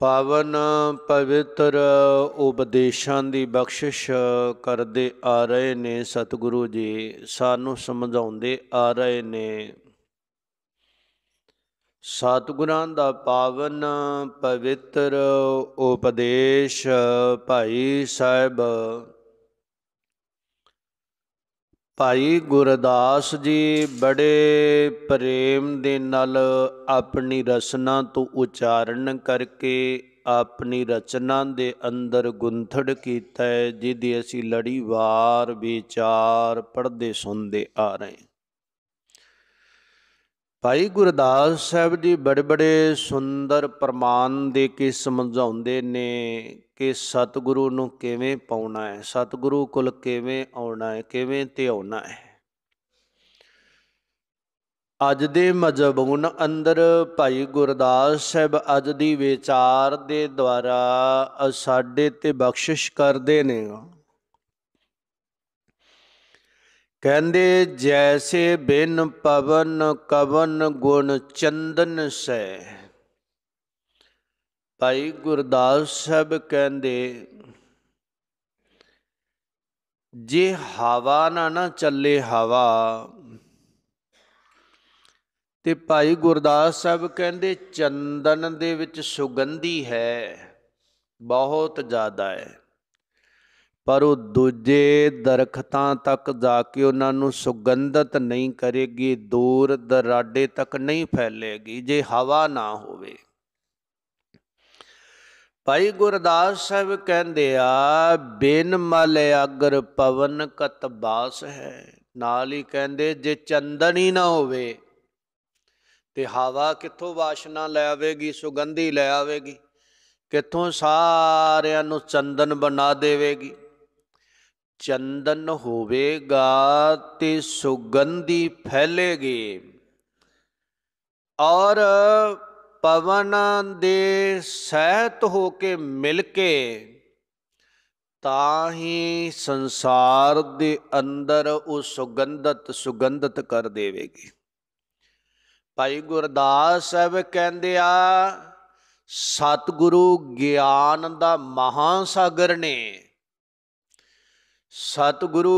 ਪਾਵਨ ਪਵਿੱਤਰ ਉਪਦੇਸ਼ਾਂ ਦੀ ਬਖਸ਼ਿਸ਼ ਕਰਦੇ ਆ ਰਹੇ ਨੇ ਸਤਿਗੁਰੂ ਜੀ ਸਾਨੂੰ ਸਮਝਾਉਂਦੇ ਆ ਰਹੇ ਨੇ ਸਤਿਗੁਰਾਂ ਦਾ ਪਾਵਨ ਪਵਿੱਤਰ ਉਪਦੇਸ਼ ਭਾਈ ਸਾਹਿਬ ਭਾਈ ਗੁਰਦਾਸ ਜੀ ਬੜੇ ਪ੍ਰੇਮ ਦੇ ਨਾਲ ਆਪਣੀ ਰਚਨਾ ਤੋਂ ਉਚਾਰਨ ਕਰਕੇ ਆਪਣੀ ਰਚਨਾ ਦੇ ਅੰਦਰ ਗੁੰਥੜ ਕੀਤਾ ਹੈ ਜਿਹਦੀ ਅਸੀਂ ਲੜੀਵਾਰ ਵਿਚਾਰ ਪੜਦੇ ਸੁਣਦੇ ਆ ਰਹੇ ਭਾਈ ਗੁਰਦਾਸ ਸਾਹਿਬ ਜੀ ਬੜੇ ਬੜੇ ਸੁੰਦਰ ਪ੍ਰਮਾਨ ਦੇ ਕੇ ਸਮਝਾਉਂਦੇ ਨੇ ਕਿ ਸਤਿਗੁਰੂ ਨੂੰ ਕਿਵੇਂ ਪਾਉਣਾ ਹੈ ਸਤਿਗੁਰੂ ਕੋਲ ਕਿਵੇਂ ਆਉਣਾ ਹੈ ਕਿਵੇਂ ਧਿਆਉਣਾ ਹੈ ਅੱਜ ਦੇ ਮਜਬੂਨ ਅੰਦਰ ਭਾਈ ਗੁਰਦਾਸ ਸਾਹਿਬ ਅੱਜ ਦੀ ਵਿਚਾਰ ਦੇ ਦੁਆਰਾ ਸਾਡੇ ਤੇ ਬਖਸ਼ਿਸ਼ ਕਰਦੇ ਨੇ ਕਹਿੰਦੇ ਜੈਸੇ ਬਿਨ ਪਵਨ ਕਵਨ ਗੁਣ ਚੰਦਨ ਸੈ ਭਾਈ ਗੁਰਦਾਸ ਸਾਹਿਬ ਕਹਿੰਦੇ ਜੇ ਹਵਾ ਨਾ ਨਾ ਚੱਲੇ ਹਵਾ ਤੇ ਭਾਈ ਗੁਰਦਾਸ ਸਾਹਿਬ ਕਹਿੰਦੇ ਚੰਦਨ ਦੇ ਵਿੱਚ ਸੁਗੰਧੀ ਹੈ ਬਹੁਤ ਜ਼ਿਆਦਾ ਹੈ ਪਰ ਉਹ ਦੂਜੇ ਦਰਖਤਾਂ ਤੱਕ ਜਾ ਕੇ ਉਹਨਾਂ ਨੂੰ ਸੁਗੰਧਤ ਨਹੀਂ ਕਰੇਗੀ ਦੂਰ ਦਰਾਡੇ ਤੱਕ ਨਹੀਂ ਫੈਲੇਗੀ ਜੇ ਹਵਾ ਨਾ ਹੋਵੇ ਭਾਈ ਗੁਰਦਾਸ ਸਾਹਿਬ ਕਹਿੰਦੇ ਆ ਬਿਨ ਮਲ ਅਗਰ ਪਵਨ ਕਤ ਬਾਸ ਹੈ ਨਾਲ ਹੀ ਕਹਿੰਦੇ ਜੇ ਚੰਦਨ ਹੀ ਨਾ ਹੋਵੇ ਤੇ ਹਵਾ ਕਿੱਥੋਂ ਵਾਸ਼ਨਾ ਲੈ ਆਵੇਗੀ ਸੁਗੰਧੀ ਲੈ ਆਵੇਗੀ ਕਿੱਥੋਂ ਸਾਰਿਆਂ ਨੂੰ ਚੰਦਨ ਬਣਾ ਦੇਵੇਗੀ ਚੰਦਨ ਹੋਵੇਗਾ ਤੇ ਸੁਗੰਧੀ ਫੈਲੇਗੀ ਔਰ ਪਵਨ ਦੇ ਸਹਿਤ ਹੋ ਕੇ ਮਿਲ ਕੇ ਤਾਂ ਹੀ ਸੰਸਾਰ ਦੇ ਅੰਦਰ ਉਹ ਸੁਗੰਧਤ ਸੁਗੰਧਤ ਕਰ ਦੇਵੇਗੀ ਭਾਈ ਗੁਰਦਾਸ ਸਾਹਿਬ ਕਹਿੰਦੇ ਆ ਸਤਿਗੁਰੂ ਗਿਆਨ ਦਾ ਸਾਗਰ ਨੇ ਸਤਿਗੁਰੂ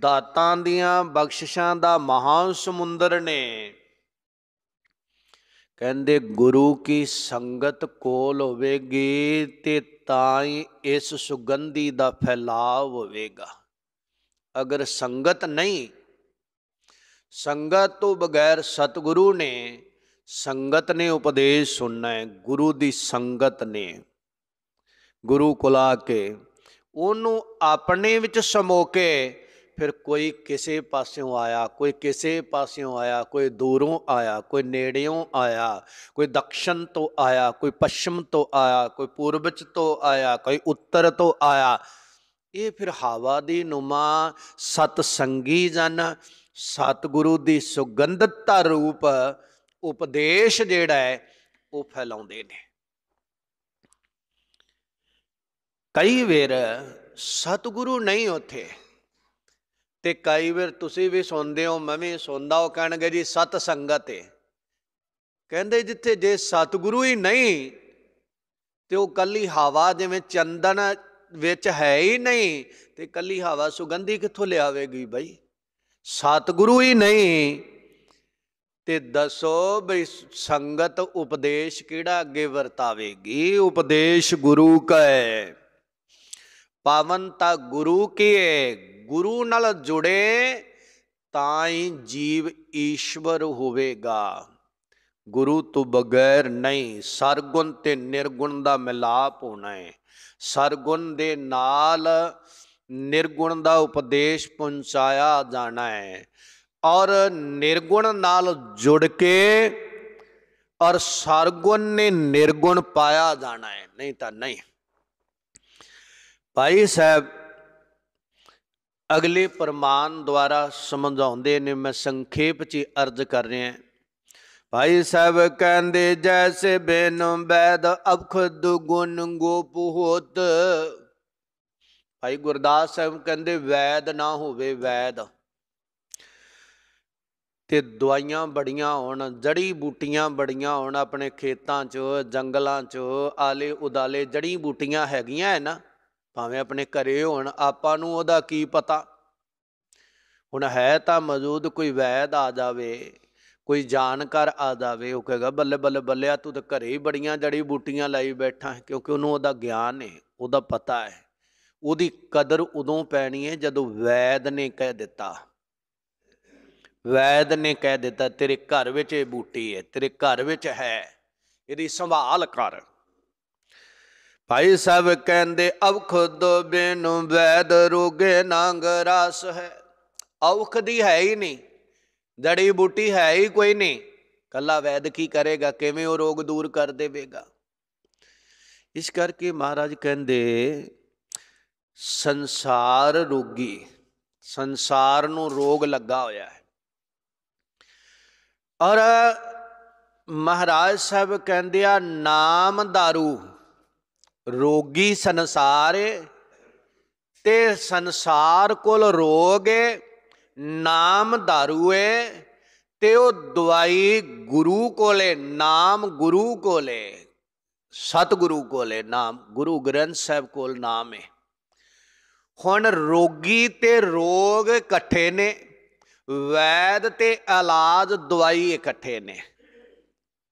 ਦਾਤਾਂ ਦੀਆਂ ਬਖਸ਼ਿਸ਼ਾਂ ਦਾ ਮਹਾ ਸਮੁੰਦਰ ਨੇ ਕਹਿੰਦੇ ਗੁਰੂ ਕੀ ਸੰਗਤ ਕੋਲ ਹੋਵੇਗੀ ਤੇ ਤਾਂ ਹੀ ਇਸ ਸੁਗੰਧੀ ਦਾ ਫੈਲਾਵ ਹੋਵੇਗਾ ਅਗਰ ਸੰਗਤ ਨਹੀਂ ਸੰਗਤ ਤੋਂ ਬਗੈਰ ਸਤਿਗੁਰੂ ਨੇ ਸੰਗਤ ਨੇ ਉਪਦੇਸ਼ ਸੁਣਨਾ ਹੈ ਗੁਰੂ ਦੀ ਸੰਗਤ ਨੇ ਗੁਰੂ ਕੋਲ ਆ ਕੇ ਉਹਨੂੰ ਆਪਣੇ ਵਿੱਚ ਸਮੋ ਕੇ ਫਿਰ ਕੋਈ ਕਿਸੇ ਪਾਸਿਓਂ ਆਇਆ ਕੋਈ ਕਿਸੇ ਪਾਸਿਓਂ ਆਇਆ ਕੋਈ ਦੂਰੋਂ ਆਇਆ ਕੋਈ ਨੇੜਿਓਂ ਆਇਆ ਕੋਈ ਦਕਸ਼ਨ ਤੋਂ ਆਇਆ ਕੋਈ ਪੱਛਮ ਤੋਂ ਆਇਆ ਕੋਈ ਪੂਰਬ ਚ ਤੋਂ ਆਇਆ ਕੋਈ ਉੱਤਰ ਤੋਂ ਆਇਆ ਇਹ ਫਿਰ ਹਵਾ ਦੀ ਨੁਮਾ ਸਤ ਸੰਗੀ ਜਨ ਸਤਿਗੁਰੂ ਦੀ ਸੁਗੰਧਤਾ ਰੂਪ ਉਪਦੇਸ਼ ਜਿਹੜਾ ਹੈ ਉਹ ਫੈਲਾਉਂਦੇ ਨੇ ਕਈ ਵੇਰ ਸਤਿਗੁਰੂ ਨਹੀਂ ਉਥੇ ਤੇ ਕਈ ਵਾਰ ਤੁਸੀਂ ਵੀ ਸੁਣਦੇ ਹੋ ਮੈਂ ਵੀ ਸੁਣਦਾ ਉਹ ਕਹਿਣਗੇ ਜੀ ਸਤ ਸੰਗਤ ਹੈ ਕਹਿੰਦੇ ਜਿੱਥੇ ਜੇ ਸਤਿਗੁਰੂ ਹੀ ਨਹੀਂ ਤੇ ਉਹ ਕੱਲੀ ਹਵਾ ਜਿਵੇਂ ਚੰਦਨ ਵਿੱਚ ਹੈ ਹੀ ਨਹੀਂ ਤੇ ਕੱਲੀ ਹਵਾ ਸੁਗੰਧੀ ਕਿੱਥੋਂ ਲਿਆਵੇਗੀ ਬਈ ਸਤਿਗੁਰੂ ਹੀ ਨਹੀਂ ਤੇ ਦੱਸੋ ਬਈ ਸੰਗਤ ਉਪਦੇਸ਼ ਕਿਹੜਾ ਅੱਗੇ ਵਰਤਾਵੇਗੀ ਉਪਦੇਸ਼ ਗੁਰੂ ਕਾ ਹੈ ਪਾਵਨਤਾ ਗੁਰੂ ਕੀ ਹੈ ਗੁਰੂ ਨਾਲ ਜੁੜੇ ਤਾਂ ਹੀ ਜੀਵ ਈਸ਼ਵਰ ਹੋਵੇਗਾ ਗੁਰੂ ਤੋਂ ਬਗੈਰ ਨਹੀਂ ਸਰਗੁਣ ਤੇ ਨਿਰਗੁਣ ਦਾ ਮਿਲਾਪ ਹੋਣਾ ਹੈ ਸਰਗੁਣ ਦੇ ਨਾਲ ਨਿਰਗੁਣ ਦਾ ਉਪਦੇਸ਼ ਪਹੁੰਚਾਇਆ ਜਾਣਾ ਹੈ ਔਰ ਨਿਰਗੁਣ ਨਾਲ ਜੁੜ ਕੇ ਔਰ ਸਰਗੁਣ ਨੇ ਨਿਰਗੁਣ ਪਾਇਆ ਜਾਣਾ ਹੈ ਨਹੀਂ ਤਾਂ ਨਹੀਂ ਭਾਈ ਸਾਹਿਬ ਅਗਲੇ ਪ੍ਰਮਾਨ ਦੁਆਰਾ ਸਮਝਾਉਂਦੇ ਨੇ ਮੈਂ ਸੰਖੇਪ 'ਚ ਅਰਜ਼ ਕਰ ਰਿਹਾ ਭਾਈ ਸਾਹਿਬ ਕਹਿੰਦੇ ਜੈਸੇ ਬਿਨ ਬੈਦ ਅਖਦ ਗੁਣ ਗੋਪ ਹੋਤ ਭਾਈ ਗੁਰਦਾਸ ਸਾਹਿਬ ਕਹਿੰਦੇ ਵੈਦ ਨਾ ਹੋਵੇ ਵੈਦ ਤੇ ਦਵਾਈਆਂ ਬੜੀਆਂ ਹੋਣ ਜੜੀ ਬੂਟੀਆਂ ਬੜੀਆਂ ਹੋਣ ਆਪਣੇ ਖੇਤਾਂ 'ਚ ਜੰਗਲਾਂ 'ਚ ਆਲੇ ਉਦਾਲੇ ਜੜੀ ਬੂਟੀਆਂ ਹੈਗੀਆਂ ਹੈ ਨਾ ਭਾਵੇਂ ਆਪਣੇ ਘਰੇ ਹੋਣ ਆਪਾਂ ਨੂੰ ਉਹਦਾ ਕੀ ਪਤਾ ਹੁਣ ਹੈ ਤਾਂ ਮੌਜੂਦ ਕੋਈ ਵੈਦ ਆ ਜਾਵੇ ਕੋਈ ਜਾਣਕਾਰ ਆ ਜਾਵੇ ਉਹ ਕਹੇਗਾ ਬੱਲੇ ਬੱਲੇ ਬੱਲਿਆ ਤੂੰ ਤਾਂ ਘਰੇ ਹੀ ਬੜੀਆਂ ਜੜੀ ਬੂਟੀਆਂ ਲਾਈ ਬੈਠਾ ਕਿਉਂਕਿ ਉਹਨੂੰ ਉਹਦਾ ਗਿਆਨ ਹੈ ਉਹਦਾ ਪਤਾ ਹੈ ਉਹਦੀ ਕਦਰ ਉਦੋਂ ਪੈਣੀ ਹੈ ਜਦੋਂ ਵੈਦ ਨੇ ਕਹਿ ਦਿੱਤਾ ਵੈਦ ਨੇ ਕਹਿ ਦਿੱਤਾ ਤੇਰੇ ਘਰ ਵਿੱਚ ਇਹ ਬੂਟੀ ਹੈ ਤੇਰੇ ਘਰ ਵਿੱਚ ਹੈ ਇਹਦੀ ਸੰਭਾਲ ਕਰ ਭਾਈ ਸਾਹਿਬ ਕਹਿੰਦੇ ਅਵਖ ਦੋ ਬੇਨੂ ਵੈਦ ਰੋਗੇ ਨੰਗ ਰਾਸ ਹੈ ਔਖ ਦੀ ਹੈ ਹੀ ਨਹੀਂ ਜੜੀ ਬੂਟੀ ਹੈ ਹੀ ਕੋਈ ਨਹੀਂ ਕੱਲਾ ਵੈਦ ਕੀ ਕਰੇਗਾ ਕਿਵੇਂ ਉਹ ਰੋਗ ਦੂਰ ਕਰ ਦੇਵੇਗਾ ਇਸ ਕਰਕੇ ਮਹਾਰਾਜ ਕਹਿੰਦੇ ਸੰਸਾਰ ਰੋਗੀ ਸੰਸਾਰ ਨੂੰ ਰੋਗ ਲੱਗਾ ਹੋਇਆ ਹੈ ਔਰ ਮਹਾਰਾਜ ਸਾਹਿਬ ਕਹਿੰਦੇ ਆ ਨਾਮ दारू ਰੋਗੀ ਸੰਸਾਰ ਤੇ ਸੰਸਾਰ ਕੋਲ ਰੋਗ ਹੈ ਨਾਮ ਦਾਰੂ ਹੈ ਤੇ ਉਹ ਦਵਾਈ ਗੁਰੂ ਕੋਲੇ ਨਾਮ ਗੁਰੂ ਕੋਲੇ ਸਤਿਗੁਰੂ ਕੋਲੇ ਨਾਮ ਗੁਰੂ ਗ੍ਰੰਥ ਸਾਹਿਬ ਕੋਲ ਨਾਮ ਹੈ ਹੁਣ ਰੋਗੀ ਤੇ ਰੋਗ ਇਕੱਠੇ ਨੇ ਵੈਦ ਤੇ ਇਲਾਜ ਦਵਾਈ ਇਕੱਠੇ ਨੇ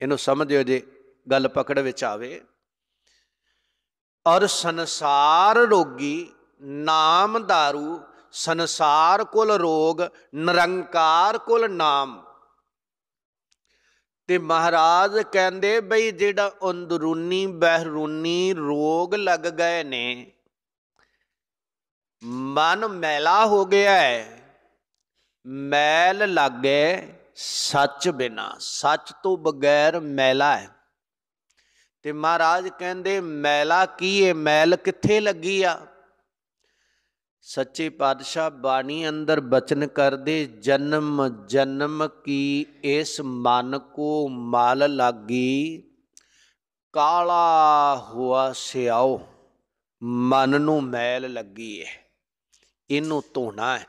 ਇਹਨੂੰ ਸਮਝਿਓ ਜੇ ਗੱਲ ਪਕੜ ਵਿੱਚ ਆਵੇ ਔਰ ਸੰਸਾਰ ਰੋਗੀ ਨਾਮ दारू ਸੰਸਾਰ ਕੁਲ ਰੋਗ ਨਿਰੰਕਾਰ ਕੁਲ ਨਾਮ ਤੇ ਮਹਾਰਾਜ ਕਹਿੰਦੇ ਬਈ ਜਿਹੜਾ ਅੰਦਰੂਨੀ ਬਹਿਰੂਨੀ ਰੋਗ ਲੱਗ ਗਏ ਨੇ ਮਨ ਮੈਲਾ ਹੋ ਗਿਆ ਹੈ ਮੈਲ ਲੱਗੇ ਸੱਚ ਬਿਨਾ ਸੱਚ ਤੋਂ ਬਗੈਰ ਮੈਲਾ ਹੈ ਤੇ ਮਹਾਰਾਜ ਕਹਿੰਦੇ ਮੈਲਾ ਕੀ ਏ ਮੈਲ ਕਿੱਥੇ ਲੱਗੀ ਆ ਸੱਚੇ ਪਾਤਸ਼ਾਹ ਬਾਣੀ ਅੰਦਰ ਬਚਨ ਕਰਦੇ ਜਨਮ ਜਨਮ ਕੀ ਇਸ ਮਨ ਕੋ ਮਾਲ ਲੱਗੀ ਕਾਲਾ ਹੁਆ ਸਿਆਉ ਮਨ ਨੂੰ ਮੈਲ ਲੱਗੀ ਏ ਇਹਨੂੰ ਧੋਣਾ ਹੈ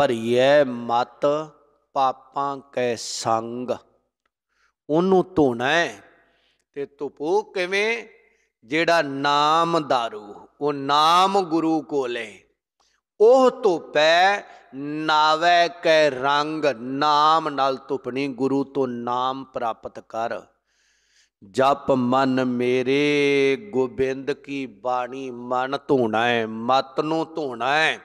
ਭਰੀਏ ਮਤ ਪਾਪਾਂ ਕੈ ਸੰਗ ਉਹਨੂੰ ਧੋਣਾ ਹੈ ਤੇ ਤੁਪੂ ਕਿਵੇਂ ਜਿਹੜਾ ਨਾਮ दारू ਉਹ ਨਾਮ ਗੁਰੂ ਕੋਲੇ ਉਹ ਧੁਪੈ ਨਾਵੇ ਕੈ ਰੰਗ ਨਾਮ ਨਾਲ ਤੁਪਣੀ ਗੁਰੂ ਤੋਂ ਨਾਮ ਪ੍ਰਾਪਤ ਕਰ ਜਪ ਮਨ ਮੇਰੇ ਗੋਬਿੰਦ ਕੀ ਬਾਣੀ ਮਨ ਧੋਣਾ ਹੈ ਮਤ ਨੂੰ ਧੋਣਾ ਹੈ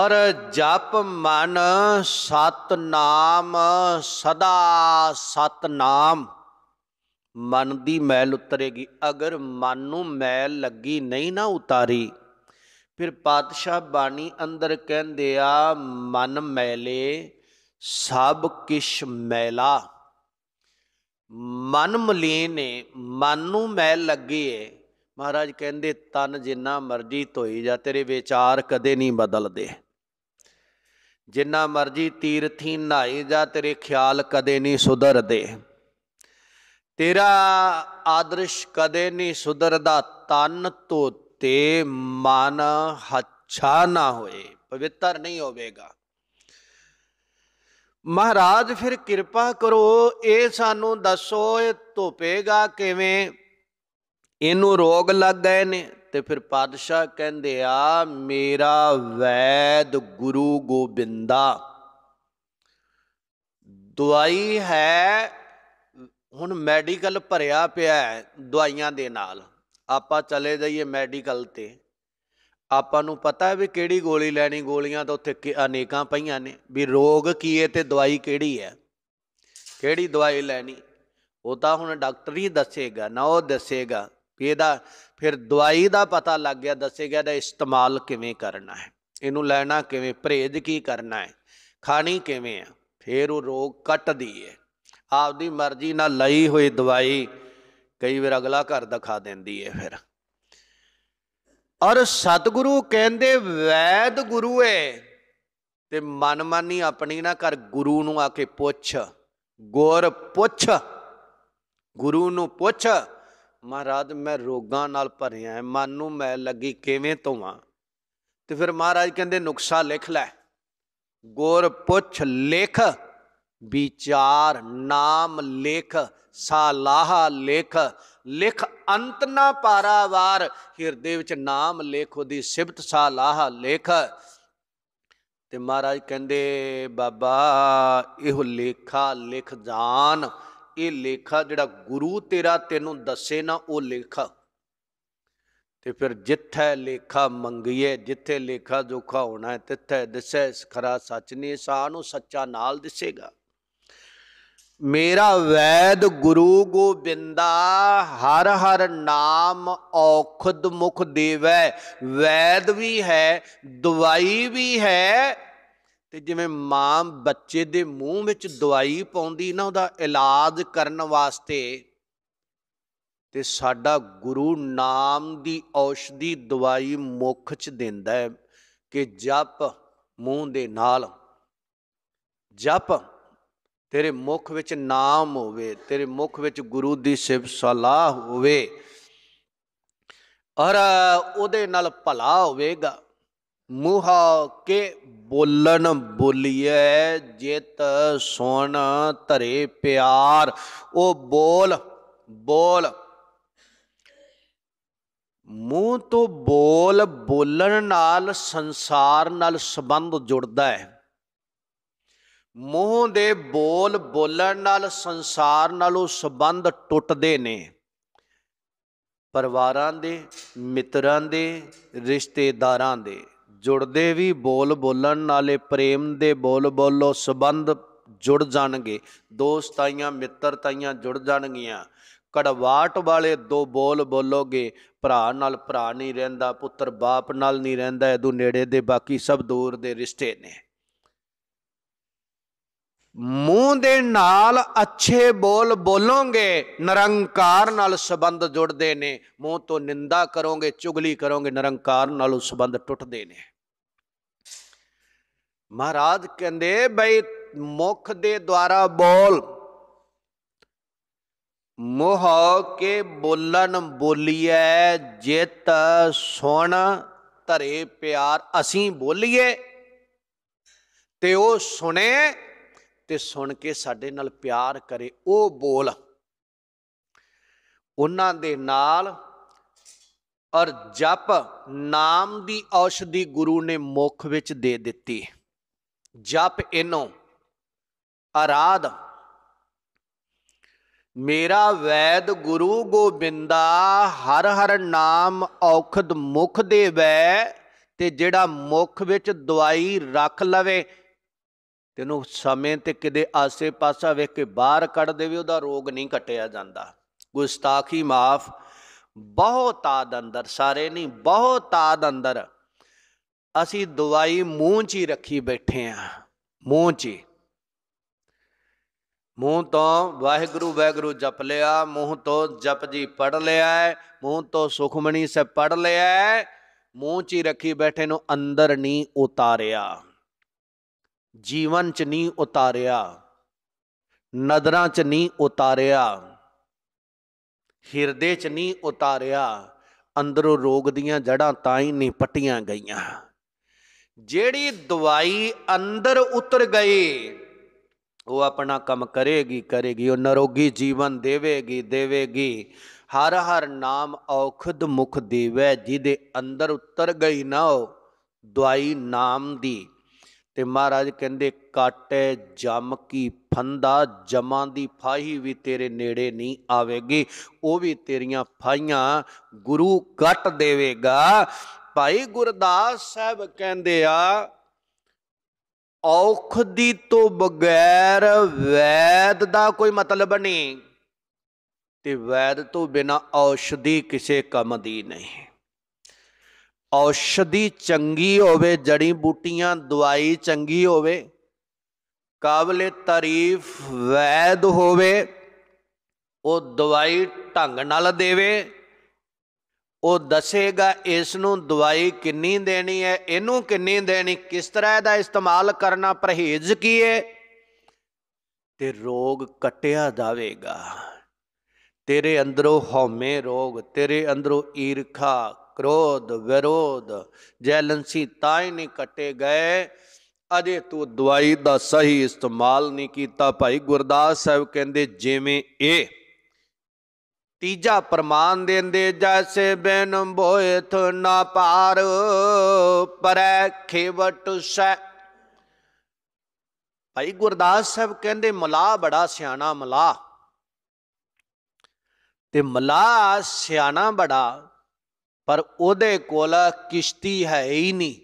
ਔਰ ਜਪ ਮਨ ਸਤ ਨਾਮ ਸਦਾ ਸਤ ਨਾਮ ਮਨ ਦੀ ਮੈਲ ਉਤਰੇਗੀ ਅਗਰ ਮਨ ਨੂੰ ਮੈਲ ਲੱਗੀ ਨਹੀਂ ਨਾ ਉਤਾਰੀ ਫਿਰ ਪਾਤਸ਼ਾਹ ਬਾਣੀ ਅੰਦਰ ਕਹਿੰਦੇ ਆ ਮਨ ਮੈਲੇ ਸਭ ਕਿਛ ਮੈਲਾ ਮਨ ਮਲੀਨ ਏ ਮਨ ਨੂੰ ਮੈਲ ਲੱਗੀ ਏ ਮਹਾਰਾਜ ਕਹਿੰਦੇ ਤਨ ਜਿੰਨਾ ਮਰਜੀ ਧੋਈ ਜਾ ਤੇਰੇ ਵਿਚਾਰ ਕਦੇ ਨਹੀਂ ਬਦਲਦੇ ਜਿੰਨਾ ਮਰਜੀ ਤੀਰਥੀ ਨਹਾਈ ਜਾ ਤੇਰੇ ਖਿਆਲ ਕਦੇ ਨਹੀਂ ਸੁਧਰਦੇ ਤੇਰਾ ਆਦਰਸ਼ ਕਦੇ ਨਹੀਂ ਸੁਧਰਦਾ ਤਨ ਤੋਤੇ ਮਨ ਹੱਛਾ ਨਾ ਹੋਏ ਪਵਿੱਤਰ ਨਹੀਂ ਹੋਵੇਗਾ ਮਹਾਰਾਜ ਫਿਰ ਕਿਰਪਾ ਕਰੋ ਇਹ ਸਾਨੂੰ ਦੱਸੋ ਇਹ ਧੋਪੇਗਾ ਕਿਵੇਂ ਇਹਨੂੰ ਰੋਗ ਲੱਗ ਗਏ ਨੇ ਤੇ ਫਿਰ ਪਾਦਸ਼ਾਹ ਕਹਿੰਦੇ ਆ ਮੇਰਾ ਵੈਦ ਗੁਰੂ ਗੋਬਿੰਦਾ ਦਵਾਈ ਹੈ ਹੁਣ ਮੈਡੀਕਲ ਭਰਿਆ ਪਿਆ ਹੈ ਦਵਾਈਆਂ ਦੇ ਨਾਲ ਆਪਾਂ ਚਲੇ ਜਾਈਏ ਮੈਡੀਕਲ ਤੇ ਆਪਾਂ ਨੂੰ ਪਤਾ ਹੈ ਵੀ ਕਿਹੜੀ ਗੋਲੀ ਲੈਣੀ ਗੋਲੀਆਂ ਤਾਂ ਉੱਥੇ ਅਨੇਕਾਂ ਪਈਆਂ ਨੇ ਵੀ ਰੋਗ ਕੀ ਹੈ ਤੇ ਦਵਾਈ ਕਿਹੜੀ ਹੈ ਕਿਹੜੀ ਦਵਾਈ ਲੈਣੀ ਉਹ ਤਾਂ ਹੁਣ ਡਾਕਟਰ ਹੀ ਦੱਸੇਗਾ ਨਾ ਉਹ ਦੱਸੇਗਾ ਵੀ ਇਹਦਾ ਫਿਰ ਦਵਾਈ ਦਾ ਪਤਾ ਲੱਗ ਗਿਆ ਦੱਸੇ ਗਿਆ ਦਾ ਇਸਤੇਮਾਲ ਕਿਵੇਂ ਕਰਨਾ ਹੈ ਇਹਨੂੰ ਲੈਣਾ ਕਿਵੇਂ ਪ੍ਰੇਜ ਕੀ ਕਰਨਾ ਹੈ ਖਾਣੀ ਕਿਵੇਂ ਆ ਫਿਰ ਉਹ ਰੋਗ ਕੱਟਦੀ ਹੈ ਆਪਦੀ ਮਰਜ਼ੀ ਨਾਲ ਲਈ ਹੋਈ ਦਵਾਈ ਕਈ ਵਾਰ ਅਗਲਾ ਘਰ ਦਿਖਾ ਦਿੰਦੀ ਹੈ ਫਿਰ ਔਰ ਸਤਿਗੁਰੂ ਕਹਿੰਦੇ ਵੈਦ ਗੁਰੂ ਏ ਤੇ ਮਨਮਾਨੀ ਆਪਣੀ ਨਾ ਕਰ ਗੁਰੂ ਨੂੰ ਆ ਕੇ ਪੁੱਛ ਗੁਰ ਪੁੱਛ ਗੁਰੂ ਨੂੰ ਪੁੱਛ ਮਹਾਰਾਜ ਮੈਂ ਰੋਗਾਂ ਨਾਲ ਭਰਿਆ ਮਨ ਨੂੰ ਮੈਂ ਲੱਗੀ ਕਿਵੇਂ ਧੋਵਾਂ ਤੇ ਫਿਰ ਮਹਾਰਾਜ ਕਹਿੰਦੇ ਨੁਕਸਾ ਲਿਖ ਲੈ ਗੋਰ ਪੁੱਛ ਲਿਖ ਵਿਚਾਰ ਨਾਮ ਲਿਖ ਸਾਲਾਹ ਲਿਖ ਲਿਖ ਅੰਤ ਨਾ ਪਾਰਾਵਾਰ ਹਿਰਦੇ ਵਿੱਚ ਨਾਮ ਲਿਖ ਉਹਦੀ ਸਿਫਤ ਸਾਲਾਹ ਲਿਖ ਤੇ ਮਹਾਰਾਜ ਕਹਿੰਦੇ ਬਾਬਾ ਇਹੋ ਲੇਖਾ ਲਿਖ ਜਾਣ ਇਹ ਲੇਖਾ ਜਿਹੜਾ ਗੁਰੂ ਤੇਰਾ ਤੈਨੂੰ ਦੱਸੇ ਨਾ ਉਹ ਲੇਖਾ ਤੇ ਫਿਰ ਜਿੱਥੇ ਲੇਖਾ ਮੰਗਈਏ ਜਿੱਥੇ ਲੇਖਾ ਜੋਖਾ ਹੋਣਾ ਤਿੱਥੇ ਦਿਸੈ ਖਰਾ ਸੱਚ ਨੇ ਸਾਨੂੰ ਸੱਚਾ ਨਾਲ ਦਿਸੇਗਾ ਮੇਰਾ ਵੈਦ ਗੁਰੂ ਗੋਬਿੰਦਾ ਹਰ ਹਰ ਨਾਮ ਔਖਦ ਮੁਖ ਦੇਵੈ ਵੈਦ ਵੀ ਹੈ ਦਵਾਈ ਵੀ ਹੈ ਤੇ ਜਿਵੇਂ ਮਾਂ ਬੱਚੇ ਦੇ ਮੂੰਹ ਵਿੱਚ ਦਵਾਈ ਪਾਉਂਦੀ ਨਾ ਉਹਦਾ ਇਲਾਜ ਕਰਨ ਵਾਸਤੇ ਤੇ ਸਾਡਾ ਗੁਰੂ ਨਾਮ ਦੀ ਔਸ਼ਧੀ ਦਵਾਈ ਮੁਖ 'ਚ ਦਿੰਦਾ ਹੈ ਕਿ ਜਪ ਮੂੰਹ ਦੇ ਨਾਲ ਜਪ ਤੇਰੇ ਮੁਖ ਵਿੱਚ ਨਾਮ ਹੋਵੇ ਤੇਰੇ ਮੁਖ ਵਿੱਚ ਗੁਰੂ ਦੀ ਸਿਫਤ ਸਲਾਹ ਹੋਵੇ ਅਰ ਉਹਦੇ ਨਾਲ ਭਲਾ ਹੋਵੇਗਾ ਮੂਹਾ ਕੇ ਬੋਲਣ ਬੋਲੀਏ ਜਿਤ ਸੁਣ ਧਰੇ ਪਿਆਰ ਉਹ ਬੋਲ ਬੋਲ ਮੂੰਹ ਤੋਂ ਬੋਲ ਬੋਲਣ ਨਾਲ ਸੰਸਾਰ ਨਾਲ ਸੰਬੰਧ ਜੁੜਦਾ ਹੈ ਮੂੰਹ ਦੇ ਬੋਲ ਬੋਲਣ ਨਾਲ ਸੰਸਾਰ ਨਾਲ ਉਹ ਸੰਬੰਧ ਟੁੱਟਦੇ ਨੇ ਪਰਿਵਾਰਾਂ ਦੇ ਮਿੱਤਰਾਂ ਦੇ ਰਿਸ਼ਤੇਦਾਰਾਂ ਦੇ ਜੁੜਦੇ ਵੀ ਬੋਲ ਬੋਲਣ ਨਾਲੇ ਪ੍ਰੇਮ ਦੇ ਬੋਲ ਬੋਲੋ ਸਬੰਧ ਜੁੜ ਜਾਣਗੇ ਦੋਸਤਾਈਆਂ ਮਿੱਤਰਤਾਈਆਂ ਜੁੜ ਜਾਣਗੀਆਂ ਕੜਵਾਟ ਵਾਲੇ ਦੋ ਬੋਲ ਬੋਲੋਗੇ ਭਰਾ ਨਾਲ ਭਰਾ ਨਹੀਂ ਰਹਿੰਦਾ ਪੁੱਤਰ ਬਾਪ ਨਾਲ ਨਹੀਂ ਰਹਿੰਦਾ ਇਹਦੂ ਨੇੜੇ ਦੇ ਬਾਕੀ ਸਭ ਦੂਰ ਦੇ ਰਿਸ਼ਤੇ ਨੇ ਮੂੰਹ ਦੇ ਨਾਲ ਅੱਛੇ ਬੋਲ ਬੋਲੋਗੇ ਨਿਰੰਕਾਰ ਨਾਲ ਸੰਬੰਧ ਜੁੜਦੇ ਨੇ ਮੂੰਹ ਤੋਂ ਨਿੰਦਾ ਕਰੋਗੇ ਚੁਗਲੀ ਕਰੋਗੇ ਨਿਰੰਕਾਰ ਨਾਲ ਉਹ ਸੰਬੰਧ ਟੁੱਟਦੇ ਨੇ ਮਹਾਰਾਜ ਕਹਿੰਦੇ ਬਈ ਮੁਖ ਦੇ ਦੁਆਰਾ ਬੋਲ ਮੋਹ ਕੇ ਬੋਲਣ ਬੋਲੀਐ ਜਿਤ ਸੁਣ ਧਰੇ ਪਿਆਰ ਅਸੀਂ ਬੋਲੀਏ ਤੇ ਉਹ ਸੁਣੇ ਤੇ ਸੁਣ ਕੇ ਸਾਡੇ ਨਾਲ ਪਿਆਰ ਕਰੇ ਉਹ ਬੋਲ ਉਹਨਾਂ ਦੇ ਨਾਲ ਔਰ ਜਪ ਨਾਮ ਦੀ ਔਸ਼ਧੀ ਗੁਰੂ ਨੇ ਮੁਖ ਵਿੱਚ ਦੇ ਦਿੱਤੀ ਜਪ ਇਨੋ ਆਰਾਧ ਮੇਰਾ ਵੈਦ ਗੁਰੂ ਗੋਬਿੰਦਾ ਹਰ ਹਰ ਨਾਮ ਔਖਦ ਮੁਖ ਦੇ ਵੈ ਤੇ ਜਿਹੜਾ ਮੁਖ ਵਿੱਚ ਦਵਾਈ ਰੱਖ ਲਵੇ ਤੈਨੂੰ ਸਮੇਂ ਤੇ ਕਿਤੇ ਆਸੇ-ਪਾਸਾ ਵੇਖ ਕੇ ਬਾਹਰ ਕੱਢ ਦੇਵੇ ਉਹਦਾ ਰੋਗ ਨਹੀਂ ਕਟਿਆ ਜਾਂਦਾ ਗੁਸਤਾਖੀ ਮਾਫ ਬਹੁਤ ਆਦ ਅੰਦਰ ਸਾਰੇ ਨਹੀਂ ਬਹੁਤ ਆਦ ਅੰਦਰ ਅਸੀਂ ਦਵਾਈ ਮੂੰਹ 'ਚ ਹੀ ਰੱਖੀ ਬੈਠੇ ਆ ਮੂੰਹ 'ਚ ਮੂੰਹ ਤੋਂ ਵਾਹਿਗੁਰੂ ਵਾਹਿਗੁਰੂ ਜਪ ਲਿਆ ਮੂੰਹ ਤੋਂ ਜਪ ਜੀ ਪੜ ਲਿਆ ਮੂੰਹ ਤੋਂ ਸੁਖਮਣੀ ਸੇ ਪੜ ਲਿਆ ਮੂੰਹ 'ਚ ਹੀ ਰੱਖੀ ਬੈਠੇ ਨੂੰ ਅੰਦਰ ਨਹੀਂ ਉਤਾਰਿਆ ਜੀਵਨ 'ਚ ਨਹੀਂ ਉਤਾਰਿਆ ਨਦਰਾਂ 'ਚ ਨਹੀਂ ਉਤਾਰਿਆ ਹਿਰਦੇ 'ਚ ਨਹੀਂ ਉਤਾਰਿਆ ਅੰਦਰੋਂ ਰੋਗ ਦੀਆਂ ਜੜਾਂ ਤਾਂ ਹੀ ਨਹੀਂ ਪਟੀਆਂ ਗਈਆਂ ਜਿਹੜੀ ਦਵਾਈ ਅੰਦਰ ਉਤਰ ਗਈ ਉਹ ਆਪਣਾ ਕੰਮ ਕਰੇਗੀ ਕਰੇਗੀ ਉਹ ਨਰੋਗੀ ਜੀਵਨ ਦੇਵੇਗੀ ਦੇਵੇਗੀ ਹਰ ਹਰ ਨਾਮ ਔਖਦ ਮੁਖ ਦੇਵੇ ਜਿਹਦੇ ਅੰਦਰ ਉਤਰ ਗਈ ਨਾ ਉਹ ਦਵਾਈ ਨਾਮ ਦੀ ਤੇ ਮਹਾਰਾਜ ਕਹਿੰਦੇ ਕਾਟੇ ਜਮ ਕੀ ਫੰਦਾ ਜਮਾਂ ਦੀ ਫਾਹੀ ਵੀ ਤੇਰੇ ਨੇੜੇ ਨਹੀਂ ਆਵੇਗੀ ਉਹ ਵੀ ਤੇਰੀਆਂ ਫਾਹੀਆਂ ਗੁਰੂ ਕੱਟ ਦੇਵੇਗਾ ਭਾਈ ਗੁਰਦਾਸ ਸਾਹਿਬ ਕਹਿੰਦੇ ਆ ਔਖ ਦੀ ਤੋਂ ਬਗੈਰ ਵੈਦ ਦਾ ਕੋਈ ਮਤਲਬ ਨਹੀਂ ਤੇ ਵੈਦ ਤੋਂ ਬਿਨਾ ਔਸ਼ਧੀ ਕਿਸੇ ਕੰਮ ਦੀ ਨਹੀਂ ਔਸ਼ਧੀ ਚੰਗੀ ਹੋਵੇ ਜੜੀ ਬੂਟੀਆਂ ਦਵਾਈ ਚੰਗੀ ਹੋਵੇ ਕਾਬਲੇ ਤਾਰੀਫ ਵੈਦ ਹੋਵੇ ਉਹ ਦਵਾਈ ਢੰਗ ਨਾਲ ਦੇਵੇ ਉਹ ਦੱਸੇਗਾ ਇਸ ਨੂੰ ਦਵਾਈ ਕਿੰਨੀ ਦੇਣੀ ਹੈ ਇਹਨੂੰ ਕਿੰਨੀ ਦੇਣੀ ਕਿਸ ਤਰ੍ਹਾਂ ਦਾ ਇਸਤੇਮਾਲ ਕਰਨਾ ਪਰਹੇਜ਼ ਕੀ ਹੈ ਤੇ ਰੋਗ ਕਟਿਆ ਜਾਵੇਗਾ ਤੇਰੇ ਅੰਦਰੋਂ ਹਉਮੈ ਰੋਗ ਤੇਰੇ ਅੰਦਰੋਂ ਈਰਖਾ ਕ੍ਰੋਧ ਵਿਰੋਧ ਜੈਲੰਸੀ ਤਾਂ ਹੀ ਨਹੀਂ ਕਟੇ ਗਏ ਅਜੇ ਤੂੰ ਦਵਾਈ ਦਾ ਸਹੀ ਇਸਤੇਮਾਲ ਨਹੀਂ ਕੀਤਾ ਭਾਈ ਗੁਰਦਾਸ ਸਾਹਿਬ ਕਹਿੰਦੇ ਜਿਵੇਂ ਇਹ ਤੀਜਾ ਪ੍ਰਮਾਨ ਦੇਂਦੇ ਜੈਸੇ ਬਿਨ ਬੋਇਥ ਨਾ ਪਾਰ ਪਰੈ ਖੇਵਟ ਸੈ ਭਾਈ ਗੁਰਦਾਸ ਸਾਹਿਬ ਕਹਿੰਦੇ ਮਲਾ ਬੜਾ ਸਿਆਣਾ ਮਲਾ ਤੇ ਮਲਾ ਸਿਆਣਾ ਬੜਾ ਪਰ ਉਹਦੇ ਕੋਲ ਕਿਸ਼ਤੀ ਹੈ ਹੀ ਨਹੀਂ